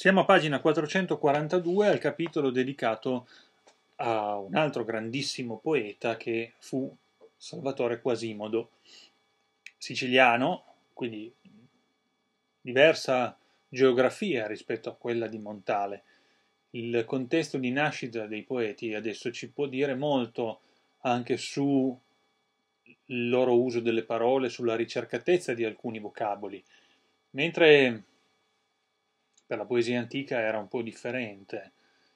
Siamo a pagina 442 al capitolo dedicato a un altro grandissimo poeta che fu Salvatore Quasimodo, siciliano, quindi diversa geografia rispetto a quella di Montale. Il contesto di nascita dei poeti adesso ci può dire molto anche sul loro uso delle parole, sulla ricercatezza di alcuni vocaboli. Mentre per la poesia antica era un po' differente.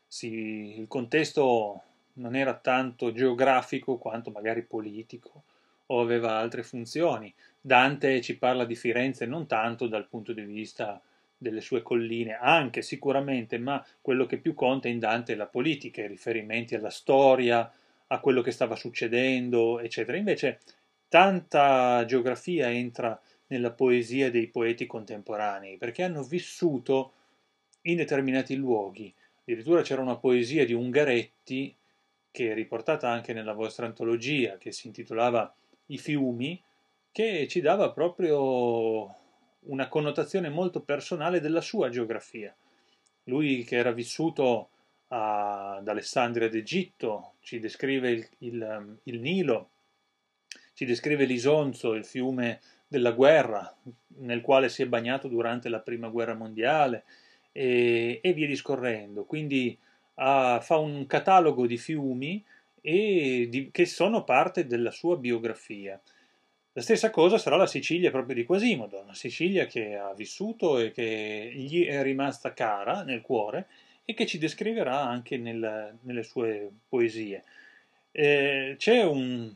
Si, il contesto non era tanto geografico quanto magari politico o aveva altre funzioni. Dante ci parla di Firenze non tanto dal punto di vista delle sue colline, anche sicuramente, ma quello che più conta in Dante è la politica, i riferimenti alla storia, a quello che stava succedendo, eccetera. Invece tanta geografia entra nella poesia dei poeti contemporanei, perché hanno vissuto in determinati luoghi. Addirittura c'era una poesia di Ungaretti che è riportata anche nella vostra antologia che si intitolava I fiumi, che ci dava proprio una connotazione molto personale della sua geografia. Lui che era vissuto ad Alessandria d'Egitto ci descrive il, il, il Nilo, ci descrive l'Isonzo, il fiume della guerra nel quale si è bagnato durante la prima guerra mondiale, e, e via discorrendo. Quindi uh, fa un catalogo di fiumi di, che sono parte della sua biografia. La stessa cosa sarà la Sicilia proprio di Quasimodo, una Sicilia che ha vissuto e che gli è rimasta cara nel cuore e che ci descriverà anche nel, nelle sue poesie. Eh, c'è un,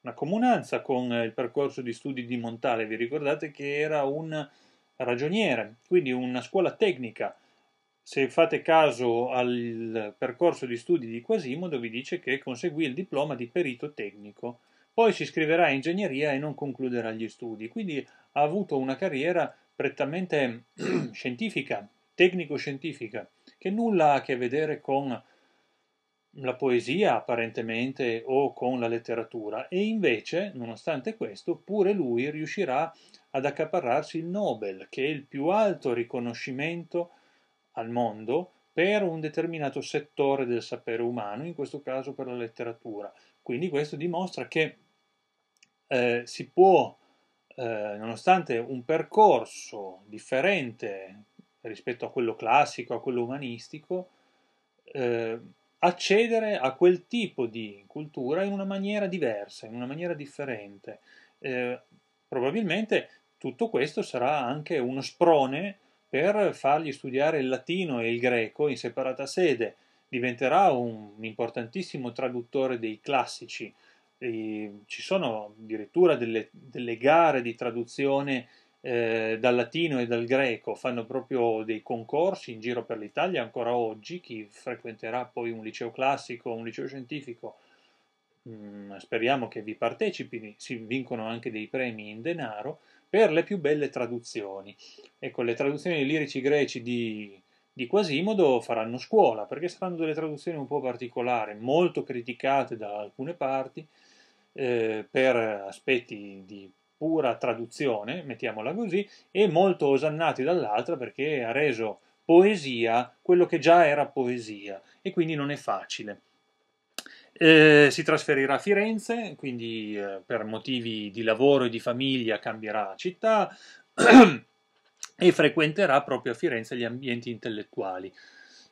una comunanza con il percorso di studi di Montale, vi ricordate che era un ragioniere, quindi una scuola tecnica. Se fate caso al percorso di studi di Quasimodo, vi dice che conseguì il diploma di perito tecnico, poi si iscriverà a ingegneria e non concluderà gli studi, quindi ha avuto una carriera prettamente scientifica, tecnico-scientifica, che nulla ha a che vedere con la poesia apparentemente o con la letteratura e invece, nonostante questo, pure lui riuscirà ad accaparrarsi il Nobel, che è il più alto riconoscimento al mondo per un determinato settore del sapere umano, in questo caso per la letteratura. Quindi questo dimostra che eh, si può, eh, nonostante un percorso differente rispetto a quello classico, a quello umanistico, eh, accedere a quel tipo di cultura in una maniera diversa, in una maniera differente. Eh, Probabilmente tutto questo sarà anche uno sprone per fargli studiare il latino e il greco in separata sede. Diventerà un importantissimo traduttore dei classici. E ci sono addirittura delle, delle gare di traduzione eh, dal latino e dal greco, fanno proprio dei concorsi in giro per l'Italia ancora oggi. Chi frequenterà poi un liceo classico, un liceo scientifico mh, mm, speriamo che vi partecipino, si vincono anche dei premi in denaro per le più belle traduzioni. Ecco, le traduzioni dei lirici greci di, di Quasimodo faranno scuola, perché saranno delle traduzioni un po' particolari, molto criticate da alcune parti, eh, per aspetti di pura traduzione, mettiamola così, e molto osannati dall'altra perché ha reso poesia quello che già era poesia e quindi non è facile. Eh, si trasferirà a Firenze, quindi eh, per motivi di lavoro e di famiglia cambierà città e frequenterà proprio a Firenze gli ambienti intellettuali.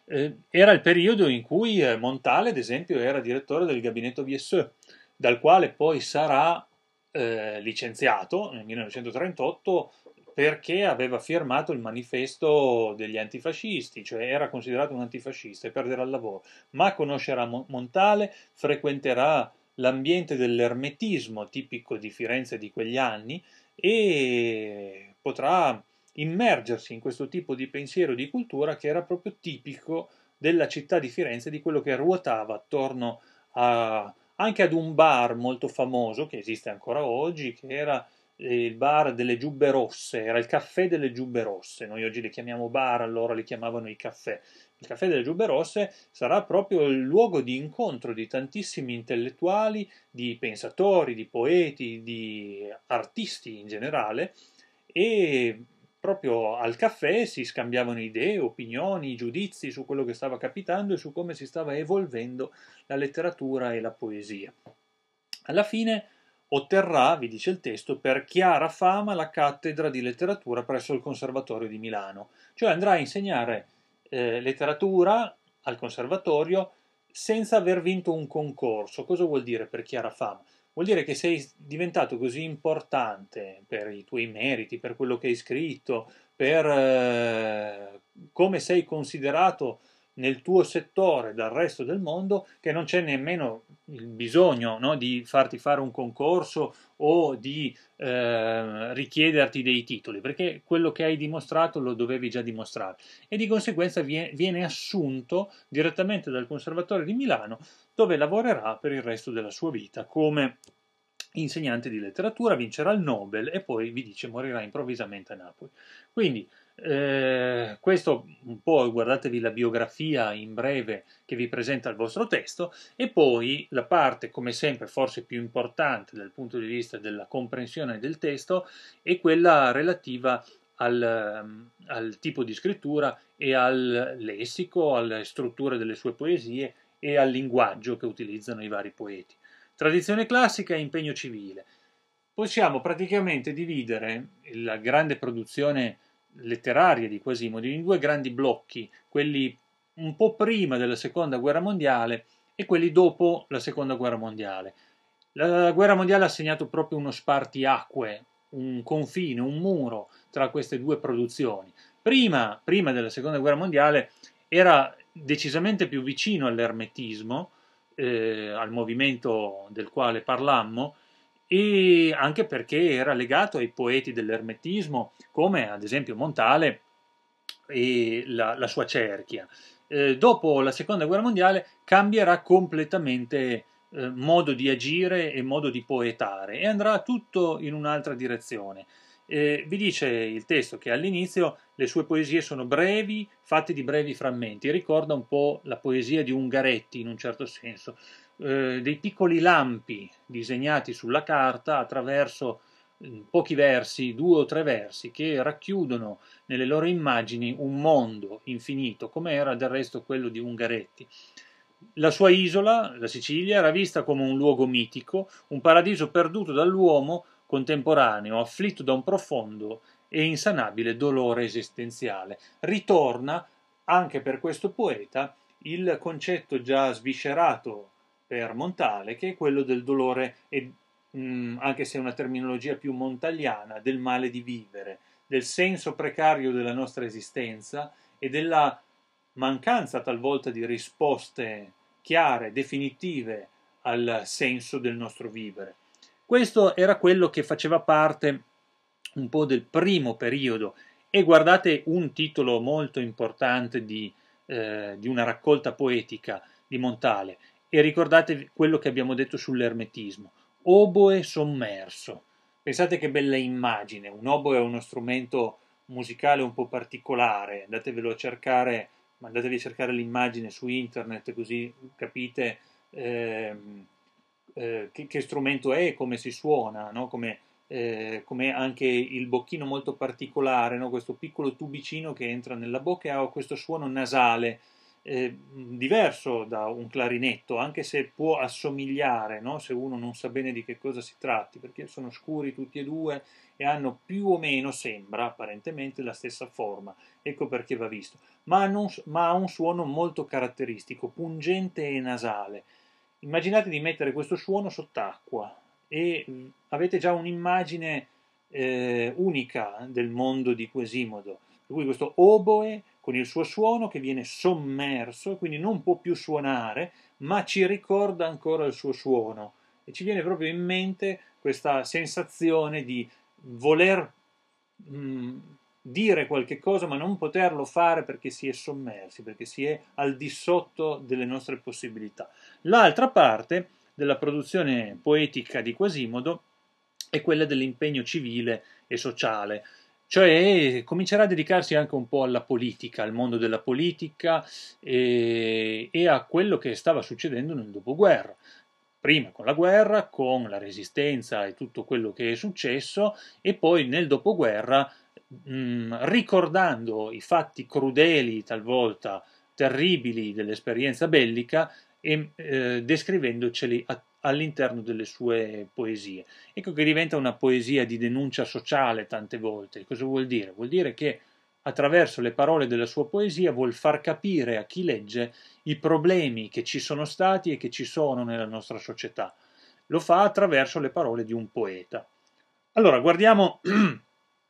Eh, era il periodo in cui eh, Montale, ad esempio, era direttore del gabinetto VSE, dal quale poi sarà eh, licenziato nel 1938 perché aveva firmato il manifesto degli antifascisti, cioè era considerato un antifascista e perderà il lavoro, ma conoscerà Montale, frequenterà l'ambiente dell'ermetismo tipico di Firenze di quegli anni e potrà immergersi in questo tipo di pensiero e di cultura che era proprio tipico della città di Firenze, di quello che ruotava attorno a, anche ad un bar molto famoso che esiste ancora oggi, che era il bar delle giubbe rosse, era il caffè delle giubbe rosse, noi oggi le chiamiamo bar, allora li chiamavano i caffè. Il caffè delle giubbe rosse sarà proprio il luogo di incontro di tantissimi intellettuali, di pensatori, di poeti, di artisti in generale e proprio al caffè si scambiavano idee, opinioni, giudizi su quello che stava capitando e su come si stava evolvendo la letteratura e la poesia. Alla fine Otterrà, vi dice il testo, per chiara fama la cattedra di letteratura presso il Conservatorio di Milano, cioè andrà a insegnare eh, letteratura al Conservatorio senza aver vinto un concorso. Cosa vuol dire per chiara fama? Vuol dire che sei diventato così importante per i tuoi meriti, per quello che hai scritto, per eh, come sei considerato nel tuo settore dal resto del mondo che non c'è nemmeno il bisogno no, di farti fare un concorso o di eh, richiederti dei titoli, perché quello che hai dimostrato lo dovevi già dimostrare e di conseguenza viene, assunto direttamente dal Conservatorio di Milano dove lavorerà per il resto della sua vita come insegnante di letteratura, vincerà il Nobel e poi vi dice morirà improvvisamente a Napoli. Quindi eh, questo un po' guardatevi la biografia in breve che vi presenta il vostro testo e poi la parte come sempre forse più importante dal punto di vista della comprensione del testo è quella relativa al, ehm, al tipo di scrittura e al lessico, alle strutture delle sue poesie e al linguaggio che utilizzano i vari poeti. Tradizione classica e impegno civile. Possiamo praticamente dividere la grande produzione letterarie di Quasimodo in due grandi blocchi, quelli un po' prima della Seconda Guerra Mondiale e quelli dopo la Seconda Guerra Mondiale. La Guerra Mondiale ha segnato proprio uno spartiacque, un confine, un muro tra queste due produzioni. Prima, prima della Seconda Guerra Mondiale era decisamente più vicino all'ermetismo, eh, al movimento del quale parlammo, e anche perché era legato ai poeti dell'ermetismo come ad esempio Montale e la, la sua cerchia. Eh, dopo la seconda guerra mondiale cambierà completamente eh, modo di agire e modo di poetare e andrà tutto in un'altra direzione. Eh, vi dice il testo che all'inizio le sue poesie sono brevi, fatte di brevi frammenti, ricorda un po' la poesia di Ungaretti in un certo senso, eh, dei piccoli lampi disegnati sulla carta attraverso mm, pochi versi, due o tre versi, che racchiudono nelle loro immagini un mondo infinito, come era del resto quello di Ungaretti. La sua isola, la Sicilia, era vista come un luogo mitico, un paradiso perduto dall'uomo contemporaneo, afflitto da un profondo e insanabile dolore esistenziale. Ritorna anche per questo poeta il concetto già sviscerato per Montale, che è quello del dolore, e, mh, mm, anche se è una terminologia più montagliana, del male di vivere, del senso precario della nostra esistenza e della mancanza talvolta di risposte chiare, definitive al senso del nostro vivere. Questo era quello che faceva parte un po' del primo periodo e guardate un titolo molto importante di, eh, di una raccolta poetica di Montale, e ricordatevi quello che abbiamo detto sull'ermetismo, oboe sommerso. Pensate che bella immagine, un oboe è uno strumento musicale un po' particolare, andatevelo a cercare, andatevi a cercare l'immagine su internet così capite eh, eh, che, che, strumento è e come si suona, no? come, eh, come, anche il bocchino molto particolare, no? questo piccolo tubicino che entra nella bocca e ha questo suono nasale eh, diverso da un clarinetto, anche se può assomigliare, no? se uno non sa bene di che cosa si tratti, perché sono scuri tutti e due e hanno più o meno, sembra apparentemente, la stessa forma, ecco perché va visto, ma, non, ma ha un suono molto caratteristico, pungente e nasale. Immaginate di mettere questo suono sott'acqua e mh, mm, avete già un'immagine eh, unica del mondo di Quesimodo, per cui questo oboe con il suo suono che viene sommerso e quindi non può più suonare, ma ci ricorda ancora il suo suono e ci viene proprio in mente questa sensazione di voler mh, mm, dire qualche cosa ma non poterlo fare perché si è sommersi, perché si è al di sotto delle nostre possibilità. L'altra parte della produzione poetica di Quasimodo è quella dell'impegno civile e sociale. Cioè comincerà a dedicarsi anche un po' alla politica, al mondo della politica e, e a quello che stava succedendo nel dopoguerra prima con la guerra, con la resistenza e tutto quello che è successo, e poi nel dopoguerra mh, ricordando i fatti crudeli talvolta terribili dell'esperienza bellica e eh, descrivendoceli a, all'interno delle sue poesie. Ecco che diventa una poesia di denuncia sociale tante volte. Cosa vuol dire? Vuol dire che attraverso le parole della sua poesia vuol far capire a chi legge i problemi che ci sono stati e che ci sono nella nostra società. Lo fa attraverso le parole di un poeta. Allora, guardiamo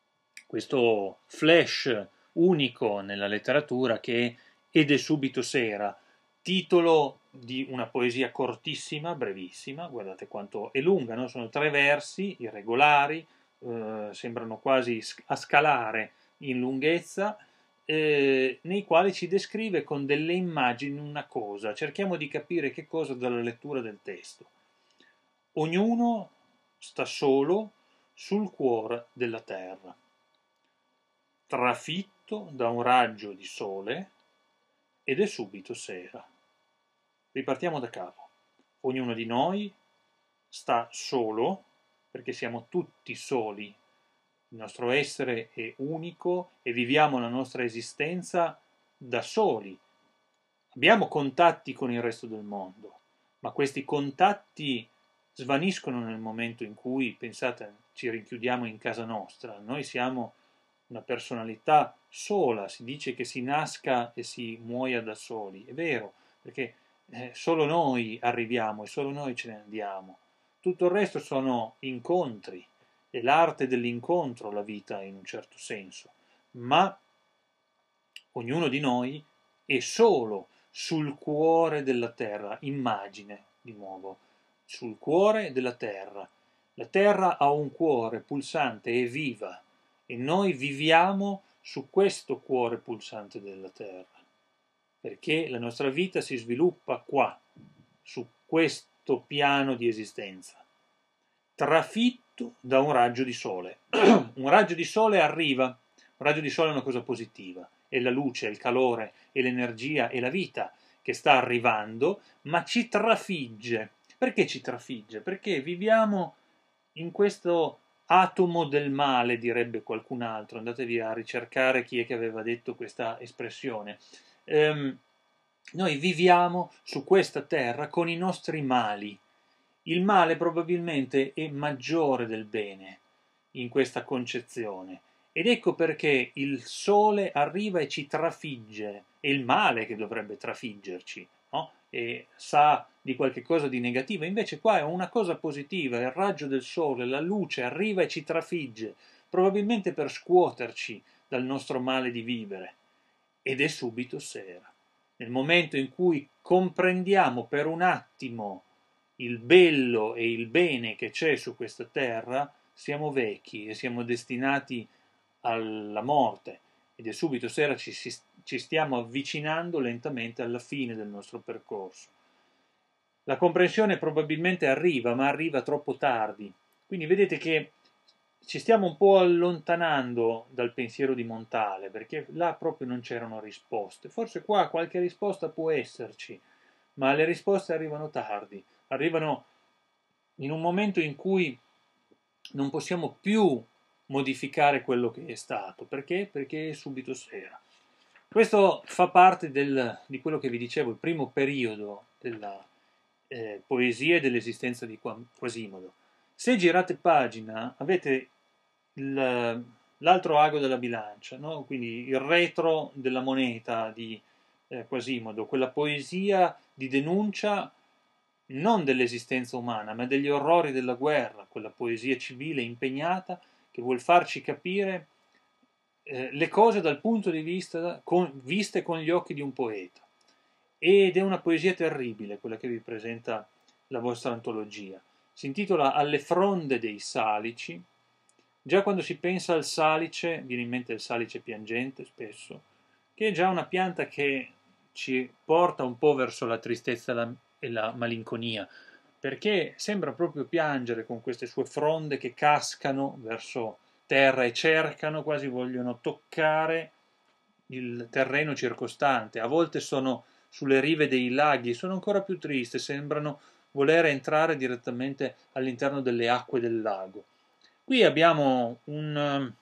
questo flash unico nella letteratura che ed è subito sera, titolo di una poesia cortissima, brevissima, guardate quanto è lunga, no? sono tre versi irregolari, eh, sembrano quasi a scalare in lunghezza, eh, nei quali ci descrive con delle immagini una cosa, cerchiamo di capire che cosa dalla lettura del testo. Ognuno sta solo sul cuore della terra, trafitto da un raggio di sole, ed è subito sera. Ripartiamo da capo. Ognuno di noi sta solo, perché siamo tutti soli. Il nostro essere è unico e viviamo la nostra esistenza da soli. Abbiamo contatti con il resto del mondo, ma questi contatti svaniscono nel momento in cui, pensate, ci rinchiudiamo in casa nostra. Noi siamo una personalità sola, si dice che si nasca e si muoia da soli, è vero, perché eh, solo noi arriviamo e solo noi ce ne andiamo. Tutto il resto sono incontri, è l'arte dell'incontro la vita in un certo senso, ma ognuno di noi è solo sul cuore della terra, immagine di nuovo, sul cuore della terra. La terra ha un cuore pulsante e viva, e noi viviamo su questo cuore pulsante della terra, perché la nostra vita si sviluppa qua, su questo piano di esistenza, trafitto da un raggio di sole. un raggio di sole arriva, un raggio di sole è una cosa positiva, è la luce, è il calore, è l'energia, è la vita che sta arrivando, ma ci trafigge. Perché ci trafigge? Perché viviamo in questo Atomo del male, direbbe qualcun altro, andatevi a ricercare chi è che aveva detto questa espressione. Ehm, noi viviamo su questa terra con i nostri mali. Il male probabilmente è maggiore del bene in questa concezione. Ed ecco perché il sole arriva e ci trafigge, è il male che dovrebbe trafiggerci, no? e sa di qualche cosa di negativo, invece qua è una cosa positiva, il raggio del sole, la luce arriva e ci trafigge, probabilmente per scuoterci dal nostro male di vivere. Ed è subito sera. Nel momento in cui comprendiamo per un attimo il bello e il bene che c'è su questa terra, siamo vecchi e siamo destinati alla morte ed è subito sera ci si ci stiamo avvicinando lentamente alla fine del nostro percorso. La comprensione probabilmente arriva, ma arriva troppo tardi. Quindi vedete che ci stiamo un po' allontanando dal pensiero di Montale, perché là proprio non c'erano risposte. Forse qua qualche risposta può esserci, ma le risposte arrivano tardi, arrivano in un momento in cui non possiamo più modificare quello che è stato. Perché? Perché è subito sera. Questo fa parte del, di quello che vi dicevo, il primo periodo della eh, poesia e dell'esistenza di Quasimodo. Se girate pagina avete l'altro ago della bilancia, no? quindi il retro della moneta di eh, Quasimodo, quella poesia di denuncia non dell'esistenza umana, ma degli orrori della guerra, quella poesia civile impegnata che vuol farci capire eh, le cose dal punto di vista con, viste con gli occhi di un poeta. Ed è una poesia terribile quella che vi presenta la vostra antologia. Si intitola Alle fronde dei salici. Già quando si pensa al salice, viene in mente il salice piangente spesso, che è già una pianta che ci porta un po' verso la tristezza e la malinconia, perché sembra proprio piangere con queste sue fronde che cascano verso terra e cercano, quasi vogliono toccare il terreno circostante. A volte sono sulle rive dei laghi, sono ancora più triste, sembrano voler entrare direttamente all'interno delle acque del lago. Qui abbiamo un, um,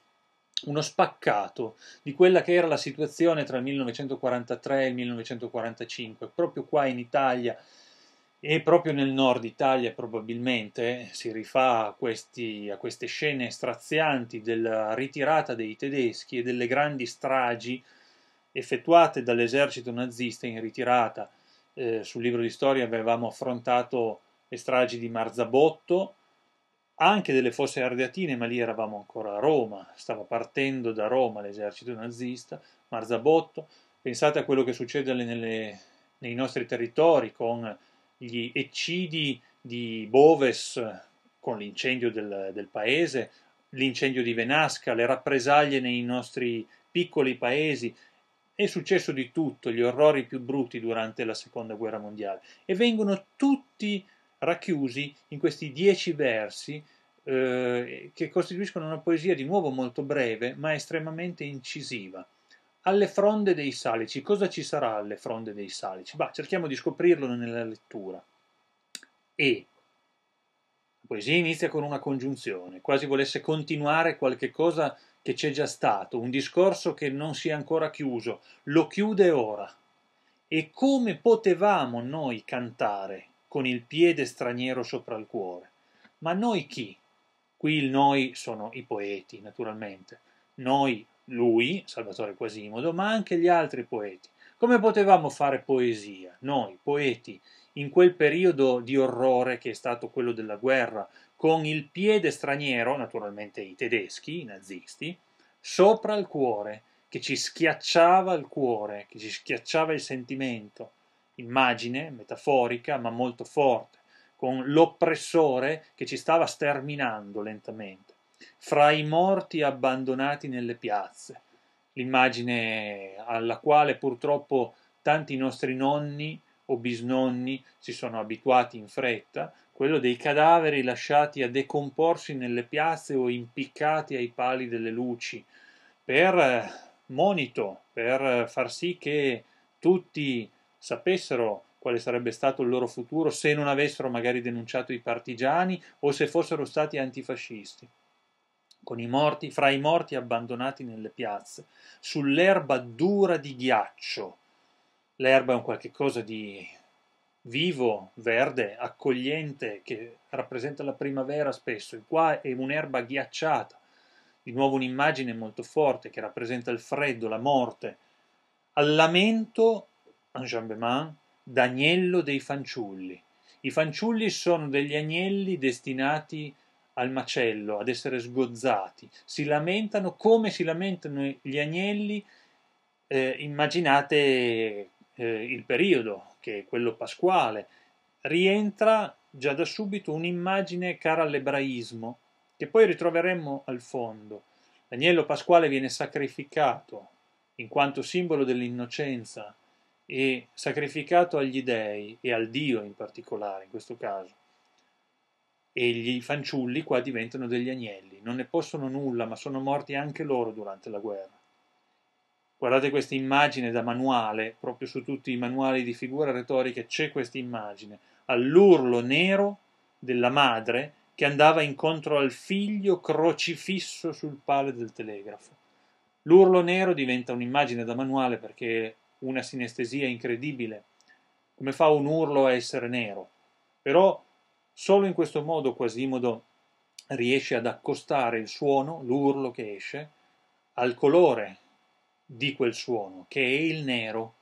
uno spaccato di quella che era la situazione tra il 1943 e il 1945, proprio qua in Italia e proprio nel nord Italia probabilmente si rifà a, questi, a, queste scene strazianti della ritirata dei tedeschi e delle grandi stragi effettuate dall'esercito nazista in ritirata. Eh, sul libro di storia avevamo affrontato le stragi di Marzabotto, anche delle fosse ardeatine, ma lì eravamo ancora a Roma, stava partendo da Roma l'esercito nazista, Marzabotto. Pensate a quello che succede nelle, nei nostri territori con gli eccidi di Boves con l'incendio del, del paese, l'incendio di Venasca, le rappresaglie nei nostri piccoli paesi, è successo di tutto, gli orrori più brutti durante la seconda guerra mondiale e vengono tutti racchiusi in questi dieci versi eh, che costituiscono una poesia di nuovo molto breve ma estremamente incisiva alle fronde dei salici, cosa ci sarà alle fronde dei salici? Bah, cerchiamo di scoprirlo nella lettura. E la poesia inizia con una congiunzione, quasi volesse continuare qualche cosa che c'è già stato, un discorso che non si è ancora chiuso, lo chiude ora. E come potevamo noi cantare con il piede straniero sopra il cuore? Ma noi chi? Qui il noi sono i poeti, naturalmente. Noi lui, Salvatore Quasimodo, ma anche gli altri poeti. Come potevamo fare poesia, noi poeti, in quel periodo di orrore che è stato quello della guerra, con il piede straniero, naturalmente i tedeschi, i nazisti, sopra il cuore, che ci schiacciava il cuore, che ci schiacciava il sentimento, immagine metaforica ma molto forte, con l'oppressore che ci stava sterminando lentamente fra i morti abbandonati nelle piazze, l'immagine alla quale purtroppo tanti nostri nonni o bisnonni si sono abituati in fretta, quello dei cadaveri lasciati a decomporsi nelle piazze o impiccati ai pali delle luci, per eh, monito, per far sì che tutti sapessero quale sarebbe stato il loro futuro se non avessero magari denunciato i partigiani o se fossero stati antifascisti con i morti, fra i morti abbandonati nelle piazze, sull'erba dura di ghiaccio. L'erba è un qualche cosa di vivo, verde, accogliente, che rappresenta la primavera spesso, e qua è un'erba ghiacciata, di nuovo un'immagine molto forte che rappresenta il freddo, la morte. Al lamento, Anjambeman, d'agnello dei fanciulli. I fanciulli sono degli agnelli destinati al macello, ad essere sgozzati, si lamentano come si lamentano gli agnelli, eh, immaginate eh, il periodo, che è quello pasquale, rientra già da subito un'immagine cara all'ebraismo, che poi ritroveremmo al fondo. L'agnello pasquale viene sacrificato in quanto simbolo dell'innocenza e sacrificato agli dèi e al Dio in particolare in questo caso e i fanciulli qua diventano degli agnelli, non ne possono nulla, ma sono morti anche loro durante la guerra. Guardate questa immagine da manuale, proprio su tutti i manuali di figura retorica c'è questa immagine, all'urlo nero della madre che andava incontro al figlio crocifisso sul palo del telegrafo. L'urlo nero diventa un'immagine da manuale perché una sinestesia incredibile. Come fa un urlo a essere nero? Però Solo in questo modo Quasimodo riesce ad accostare il suono, l'urlo che esce, al colore di quel suono, che è il nero.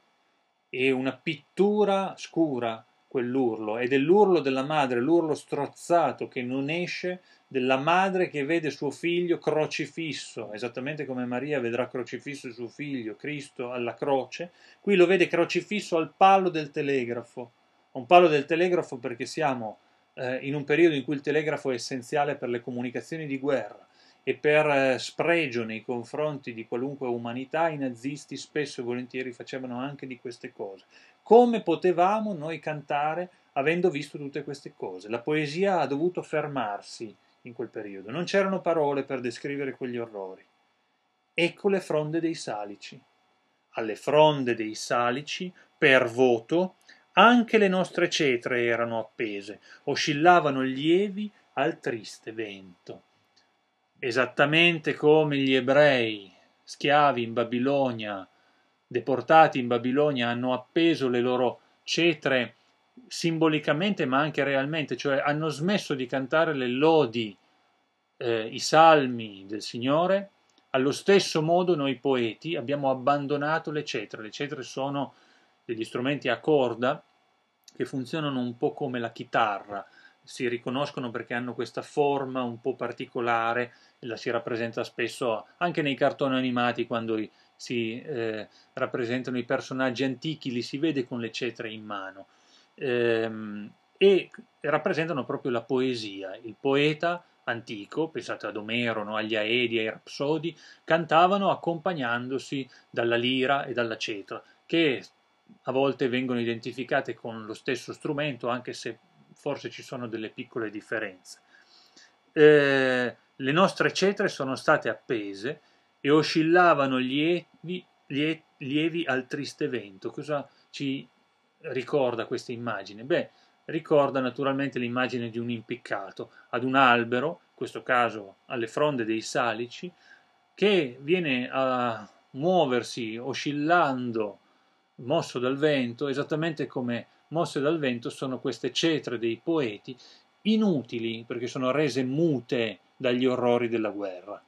È una pittura scura quell'urlo, ed è l'urlo della madre, l'urlo strozzato che non esce, della madre che vede suo figlio crocifisso, esattamente come Maria vedrà crocifisso il suo figlio, Cristo, alla croce. Qui lo vede crocifisso al palo del telegrafo, un palo del telegrafo perché siamo eh, in un periodo in cui il telegrafo è essenziale per le comunicazioni di guerra e per eh, spregio nei confronti di qualunque umanità, i nazisti spesso e volentieri facevano anche di queste cose. Come potevamo noi cantare avendo visto tutte queste cose? La poesia ha dovuto fermarsi in quel periodo, non c'erano parole per descrivere quegli orrori. Ecco le fronde dei salici. Alle fronde dei salici, per voto, anche le nostre cetre erano appese, oscillavano lievi al triste vento. Esattamente come gli ebrei, schiavi in Babilonia, deportati in Babilonia, hanno appeso le loro cetre simbolicamente ma anche realmente, cioè hanno smesso di cantare le lodi, eh, i salmi del Signore, allo stesso modo noi poeti abbiamo abbandonato le cetre, le cetre sono degli strumenti a corda che funzionano un po' come la chitarra, si riconoscono perché hanno questa forma un po' particolare, la si rappresenta spesso anche nei cartoni animati quando si eh, rappresentano i personaggi antichi, li si vede con le cetre in mano ehm, e rappresentano proprio la poesia. Il poeta antico, pensate ad Omero, no? agli Aedi, ai Rapsodi, cantavano accompagnandosi dalla lira e dalla cetra, che a volte vengono identificate con lo stesso strumento, anche se forse ci sono delle piccole differenze. Eh, le nostre cetre sono state appese e oscillavano lievi, lievi, lievi al triste vento. Cosa ci ricorda questa immagine? Beh, ricorda naturalmente l'immagine di un impiccato ad un albero, in questo caso alle fronde dei salici, che viene a muoversi oscillando mosso dal vento, esattamente come mosse dal vento sono queste cetre dei poeti inutili perché sono rese mute dagli orrori della guerra.